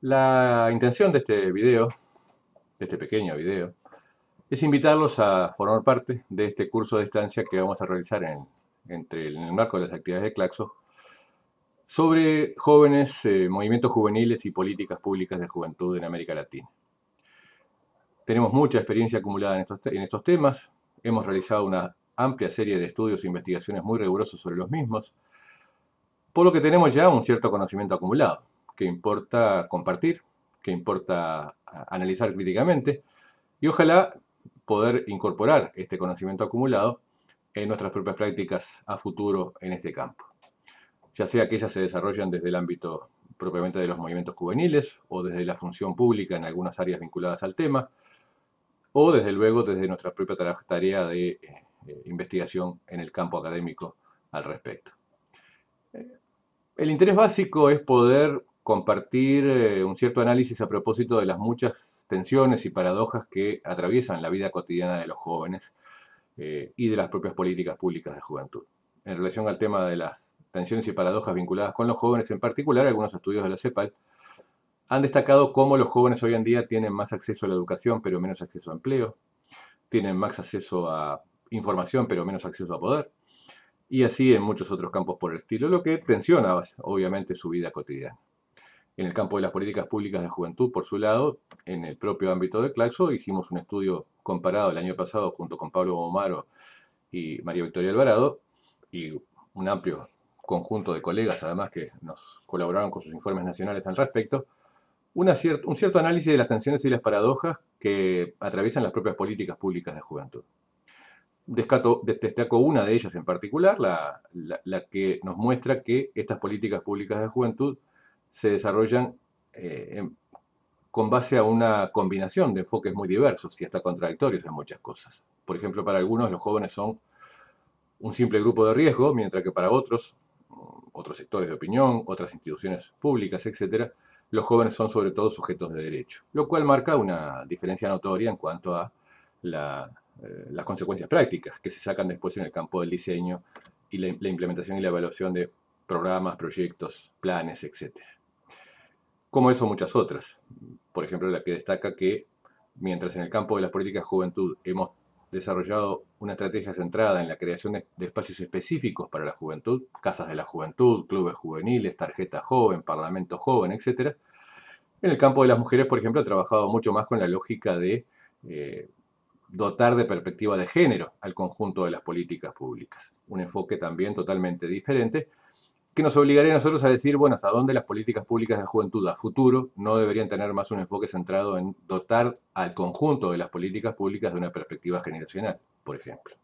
La intención de este video, de este pequeño video, es invitarlos a formar parte de este curso de estancia que vamos a realizar en, entre, el marco de las actividades de Claxo sobre jóvenes, eh, movimientos juveniles y políticas públicas de juventud en América Latina. Tenemos mucha experiencia acumulada en estos, en estos temas, hemos realizado una amplia serie de estudios e investigaciones muy rigurosos sobre los mismos, por lo que tenemos ya un cierto conocimiento acumulado que importa compartir, que importa analizar críticamente y ojalá poder incorporar este conocimiento acumulado en nuestras propias prácticas a futuro en este campo, ya sea que ellas se desarrollan desde el ámbito propiamente de los movimientos juveniles o desde la función pública en algunas áreas vinculadas al tema, o desde luego desde nuestra propia tarea de eh, eh, investigación en el campo académico al respecto. El interés básico es poder compartir eh, un cierto análisis a propósito de las muchas tensiones y paradojas que atraviesan la vida cotidiana de los jóvenes eh, y de las propias políticas públicas de juventud. En relación al tema de las tensiones y paradojas vinculadas con los jóvenes, en particular algunos estudios de la CEPAL han destacado cómo los jóvenes hoy en día tienen más acceso a la educación pero menos acceso a empleo, tienen más acceso a información pero menos acceso a poder, y así en muchos otros campos por el estilo, lo que tensiona obviamente su vida cotidiana. En el campo de las políticas públicas de juventud, por su lado, en el propio ámbito de Claxo, hicimos un estudio comparado el año pasado junto con Pablo Bomaro y María Victoria Alvarado y un amplio conjunto de colegas, además que nos colaboraron con sus informes nacionales al respecto, una cierto un cierto análisis de las tensiones y las paradojas que atraviesan las propias políticas públicas de juventud. Descato, destaco una de ellas en particular, la, la que nos muestra que estas políticas públicas de juventud se desarrollan eh, con base a una combinación de enfoques muy diversos y hasta contradictorios en muchas cosas. Por ejemplo, para algunos los jóvenes son un simple grupo de riesgo, mientras que para otros, mm, otros sectores de opinión, otras instituciones públicas, etc., los jóvenes son sobre todo sujetos de derecho, lo cual marca una diferencia notoria en cuanto a eh, las consecuencias prácticas que se sacan después en el campo del diseño y la, la implementación y la evaluación de programas, proyectos, planes, etcétera como eso muchas otras. Por ejemplo, la que destaca que mientras en el campo de las políticas de juventud hemos desarrollado una estrategia centrada en la creación de, espacios específicos para la juventud, casas de la juventud, clubes juveniles, tarjeta joven, parlamento joven, etc. En el campo de las mujeres, por ejemplo, ha trabajado mucho más con la lógica de eh, dotar de perspectiva de género al conjunto de las políticas públicas. Un enfoque también totalmente diferente, que nos obligaría a nosotros a decir, bueno, hasta dónde las políticas públicas de juventud a futuro no deberían tener más un enfoque centrado en dotar al conjunto de las políticas públicas de una perspectiva generacional, por ejemplo.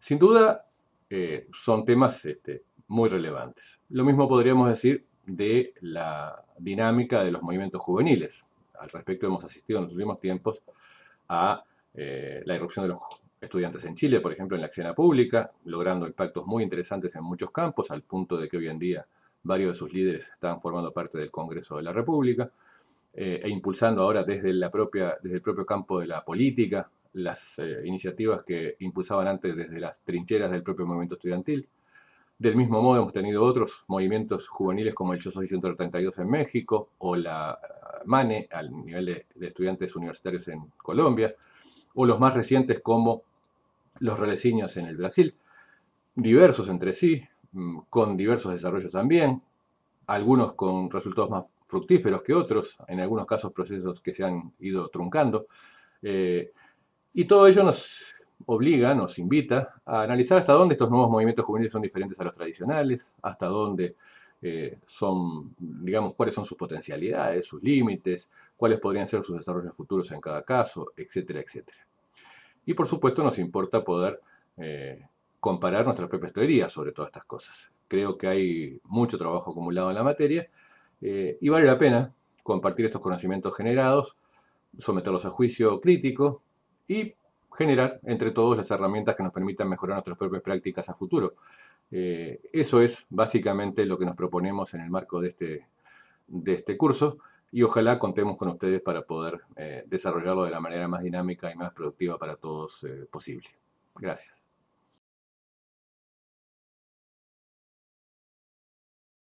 Sin duda, eh, son temas este, muy relevantes. Lo mismo podríamos decir de la dinámica de los movimientos juveniles. Al respecto hemos asistido en los últimos tiempos a eh, la irrupción de los estudiantes en Chile, por ejemplo, en la escena pública, logrando impactos muy interesantes en muchos campos, al punto de que hoy en día varios de sus líderes están formando parte del Congreso de la República, eh, e impulsando ahora desde, la propia, desde el propio campo de la política las eh, iniciativas que impulsaban antes desde las trincheras del propio movimiento estudiantil. Del mismo modo hemos tenido otros movimientos juveniles como el Yo Soy 132 en México o la eh, MANE al nivel de estudiantes universitarios en Colombia, o los más recientes como los relecinos en el Brasil, diversos entre sí, mm, con diversos desarrollos también, algunos con resultados más fructíferos que otros, en algunos casos procesos que se han ido truncando. Eh, y todo ello nos obliga, nos invita a analizar hasta dónde estos nuevos movimientos juveniles son diferentes a los tradicionales, hasta dónde eh, son, digamos, cuáles son sus potencialidades, sus límites, cuáles podrían ser sus desarrollos futuros en cada caso, etcétera, etcétera. Y por supuesto nos importa poder eh, comparar nuestras propias teorías sobre todas estas cosas. Creo que hay mucho trabajo acumulado en la materia eh, y vale la pena compartir estos conocimientos generados, someterlos a juicio crítico y generar entre todos las herramientas que nos permitan mejorar nuestras propias prácticas a futuro. Eh, eso es básicamente lo que nos proponemos en el marco de este, de este curso y ojalá contemos con ustedes para poder eh, desarrollarlo de la manera más dinámica y más productiva para todos eh, posible. Gracias.